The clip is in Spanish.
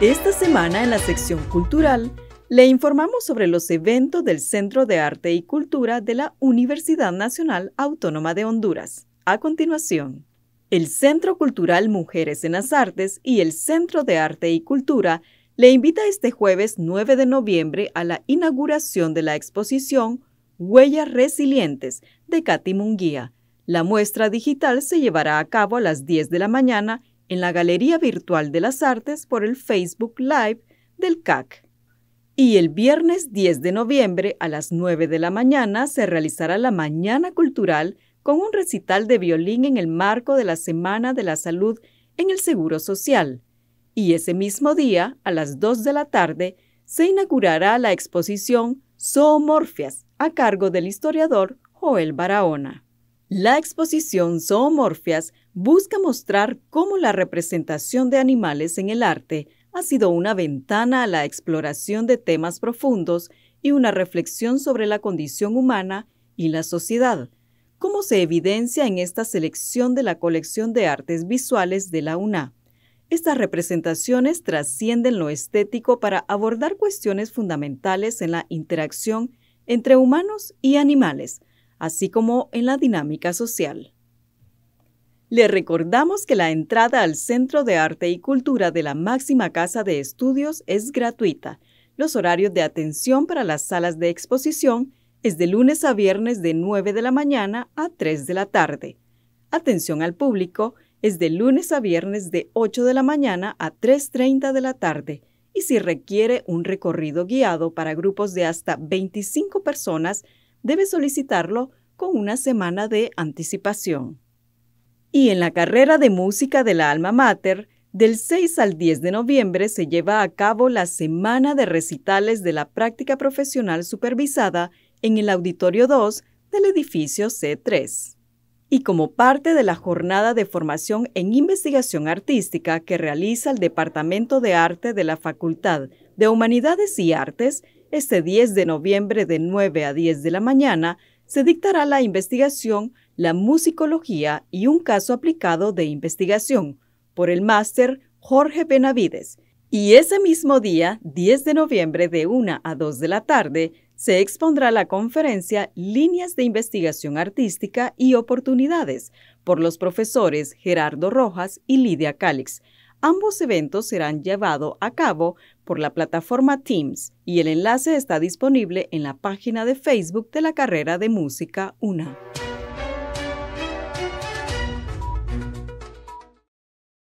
Esta semana en la sección cultural le informamos sobre los eventos del Centro de Arte y Cultura de la Universidad Nacional Autónoma de Honduras. A continuación, el Centro Cultural Mujeres en las Artes y el Centro de Arte y Cultura le invita este jueves 9 de noviembre a la inauguración de la exposición Huellas Resilientes de Katy Munguía. La muestra digital se llevará a cabo a las 10 de la mañana en la Galería Virtual de las Artes por el Facebook Live del CAC. Y el viernes 10 de noviembre a las 9 de la mañana se realizará la Mañana Cultural con un recital de violín en el marco de la Semana de la Salud en el Seguro Social. Y ese mismo día, a las 2 de la tarde, se inaugurará la exposición Zoomorfias a cargo del historiador Joel Barahona. La exposición Zoomorfias busca mostrar cómo la representación de animales en el arte ha sido una ventana a la exploración de temas profundos y una reflexión sobre la condición humana y la sociedad, como se evidencia en esta selección de la colección de artes visuales de la UNA. Estas representaciones trascienden lo estético para abordar cuestiones fundamentales en la interacción entre humanos y animales, así como en la dinámica social. Le recordamos que la entrada al Centro de Arte y Cultura de la máxima casa de estudios es gratuita. Los horarios de atención para las salas de exposición es de lunes a viernes de 9 de la mañana a 3 de la tarde. Atención al público es de lunes a viernes de 8 de la mañana a 3.30 de la tarde y si requiere un recorrido guiado para grupos de hasta 25 personas, debe solicitarlo con una semana de anticipación. Y en la carrera de música de la Alma Mater, del 6 al 10 de noviembre se lleva a cabo la Semana de Recitales de la Práctica Profesional Supervisada en el Auditorio 2 del edificio C3. Y como parte de la jornada de formación en investigación artística que realiza el Departamento de Arte de la Facultad de Humanidades y Artes, este 10 de noviembre de 9 a 10 de la mañana se dictará la investigación, la musicología y un caso aplicado de investigación por el máster Jorge Benavides. Y ese mismo día, 10 de noviembre de 1 a 2 de la tarde, se expondrá la conferencia Líneas de Investigación Artística y Oportunidades por los profesores Gerardo Rojas y Lidia Cálix. Ambos eventos serán llevados a cabo por la plataforma Teams y el enlace está disponible en la página de Facebook de la carrera de música UNA.